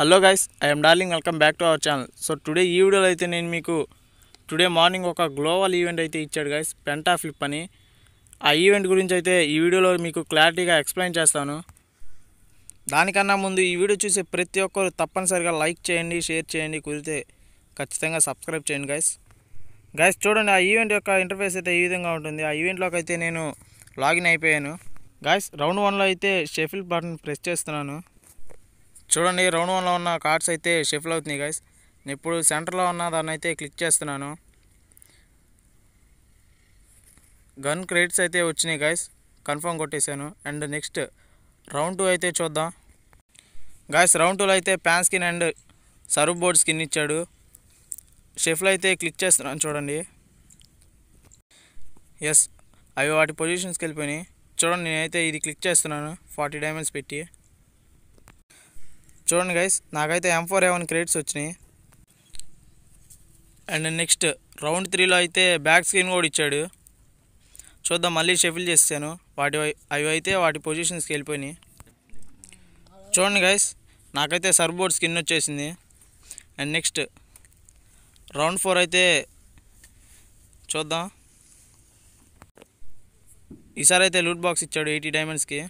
hello guys I'm darling welcome back to our channel so today ఈ వీడియోలో అయితే నేను మీకు టుడే మార్నింగ్ ఒక గ్లోబల్ ఈవెంట్ అయితే ఇచ్చాడు గైస్ పెంటా ఫ్లిప్ అని ఆ ఈవెంట్ గురించి అయితే ఈ వీడియోలో మీకు క్లారిటీగా ఎక్స్ప్లెయిన్ చేస్తాను దానికన్నా ముందు ఈ వీడియో చూసే ప్రతి ఒక్కరు తప్పనిసరిగా లైక్ చేయండి షేర్ చేయండి కుదిరితే ఖచ్చితంగా సబ్స్క్రైబ్ చేయండి గైస్ గైస్ చూడండి ఆ ఈవెంట్ యొక్క ఇంటర్ఫేస్ అయితే ఈ విధంగా ఉంటుంది ఆ ఈవెంట్లోకి అయితే నేను లాగిన్ అయిపోయాను గైస్ రౌండ్ వన్లో అయితే షెఫిల్ బటన్ ప్రెస్ చేస్తున్నాను చూడండి రౌండ్ వన్లో ఉన్న కార్డ్స్ అయితే షిఫ్ట్ అవుతున్నాయి గైస్ నేను ఇప్పుడు సెంటర్లో ఉన్న దాన్ని అయితే క్లిక్ చేస్తున్నాను గన్ క్రెడిట్స్ అయితే వచ్చినాయి గైస్ కన్ఫర్మ్ కొట్టేశాను అండ్ నెక్స్ట్ రౌండ్ టూ అయితే చూద్దాం గాయస్ రౌండ్ టూలో అయితే pan skin and surfboard skin ఇచ్చాడు షెఫ్లో అయితే క్లిక్ చేస్తున్నాను చూడండి ఎస్ అవి వాటి పొజిషన్స్కి వెళ్ళిపోయినాయి చూడండి నేనైతే ఇది క్లిక్ చేస్తున్నాను ఫార్టీ డైమండ్స్ పెట్టి చూడండి గైస్ నాకైతే ఎం ఫోర్ ఏవన్ క్రెడిట్స్ వచ్చినాయి అండ్ నెక్స్ట్ రౌండ్ త్రీలో అయితే బ్యాక్ స్క్రీన్ కూడా ఇచ్చాడు చూద్దాం మళ్ళీ షెఫిల్ చేస్తాను వాటి అవి అయితే వాటి పొజిషన్స్కి వెళ్ళిపోయినాయి చూడండి గైస్ నాకైతే సర్బోర్డ్ స్కిన్ వచ్చేసింది అండ్ నెక్స్ట్ రౌండ్ ఫోర్ అయితే చూద్దాం ఈసారి అయితే లూట్ బాక్స్ ఇచ్చాడు ఎయిటీ డైమండ్స్కి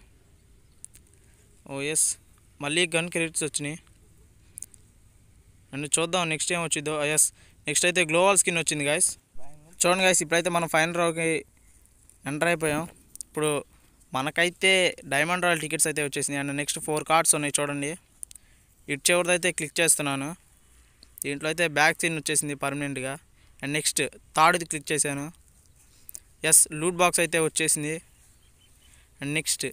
ఓ ఎస్ మళ్ళీ గన్ క్రెడిట్స్ వచ్చినాయి అండ్ చూద్దాం నెక్స్ట్ ఏం వచ్చిందో ఎస్ ah, నెక్స్ట్ అయితే గ్లోవల్ స్కిన్ వచ్చింది గాయస్ చూడండి గాయస్ ఇప్పుడైతే మనం ఫైనల్ రావుకి ఎంటర్ అయిపోయాం ఇప్పుడు మనకైతే డైమండ్ రాయల్ టికెట్స్ అయితే వచ్చేసినాయి అండ్ నెక్స్ట్ ఫోర్ కార్డ్స్ ఉన్నాయి చూడండి ఇటు చివరిదైతే క్లిక్ చేస్తున్నాను దీంట్లో అయితే బ్యాక్ సీన్ వచ్చేసింది పర్మనెంట్గా అండ్ నెక్స్ట్ థర్డ్ది క్లిక్ చేశాను ఎస్ లూట్ బాక్స్ అయితే వచ్చేసింది అండ్ నెక్స్ట్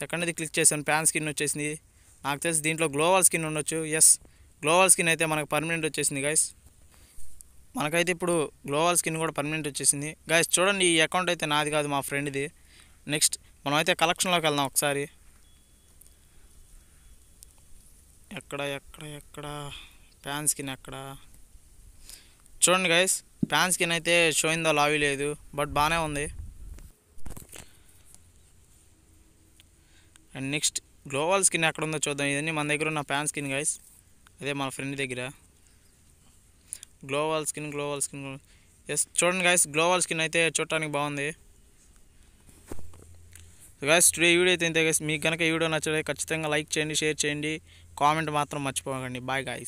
సెకండ్ది క్లిక్ చేశాను ప్యాన్ స్కిన్ వచ్చేసింది నాకు తెలిసి దీంట్లో గ్లోవల్ స్కిన్ ఉండొచ్చు ఎస్ గ్లోవల్ స్కిన్ అయితే మనకు పర్మనెంట్ వచ్చేసింది గైస్ మనకైతే ఇప్పుడు గ్లోవల్ స్కిన్ కూడా పర్మనెంట్ వచ్చేసింది గైస్ చూడండి ఈ అకౌంట్ అయితే నాది కాదు మా ఫ్రెండ్ది నెక్స్ట్ మనం అయితే కలెక్షన్లోకి వెళ్దాం ఒకసారి ఎక్కడ ఎక్కడ ఎక్కడ ప్యాన్ స్కిన్ ఎక్కడ చూడండి గైస్ ప్యాన్ స్కిన్ అయితే షోయిందో లావి లేదు బట్ బాగానే ఉంది అండ్ నెక్స్ట్ గ్లోవల్ స్కిన్ ఎక్కడ ఉందో చూద్దాం ఇదన్నీ మన దగ్గర ఉన్న ప్యాన్ స్కిన్ గైస్ అదే మన ఫ్రెండ్ దగ్గర global skin global skin yes చూడండి గాయస్ గ్లోవల్ స్కిన్ అయితే చూడటానికి బాగుంది గైస్ టుడే వీడియో అయితే ఇంతే గాయస్ మీకు కనుక ఈ వీడియో నచ్చితే ఖచ్చితంగా లైక్ చేయండి షేర్ చేయండి కామెంట్ మాత్రం మర్చిపోకండి బాయ్ గాయస్